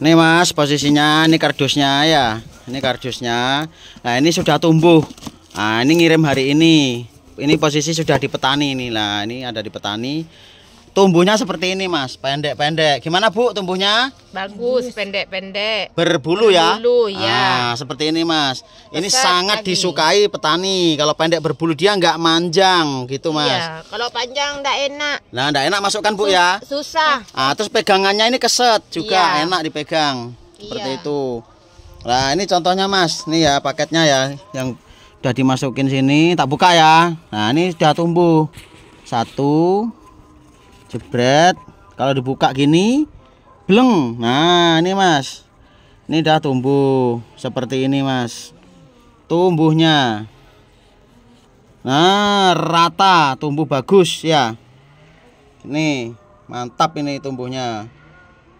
Nih mas posisinya ini kardusnya ya Ini kardusnya Nah ini sudah tumbuh Nah ini ngirim hari ini Ini posisi sudah di petani nih lah Ini ada di petani Tumbuhnya seperti ini, Mas. Pendek-pendek. Gimana, Bu, tumbuhnya? Bagus, pendek-pendek. Berbulu ya? Berbulu, ya. Ah, seperti ini, Mas. Ini sangat lagi. disukai petani. Kalau pendek berbulu dia nggak manjang gitu, iya, Mas. Iya, kalau panjang nggak enak. Nah, nggak enak masukkan, Bu, ya? Susah. Ah, terus pegangannya ini keset juga, ya. enak dipegang. Seperti ya. itu. Nah, ini contohnya, Mas. Nih ya paketnya ya yang udah dimasukin sini, tak buka ya. Nah, ini sudah tumbuh. Satu, jebret kalau dibuka gini bleng nah ini mas ini dah tumbuh seperti ini mas tumbuhnya nah rata tumbuh bagus ya ini mantap ini tumbuhnya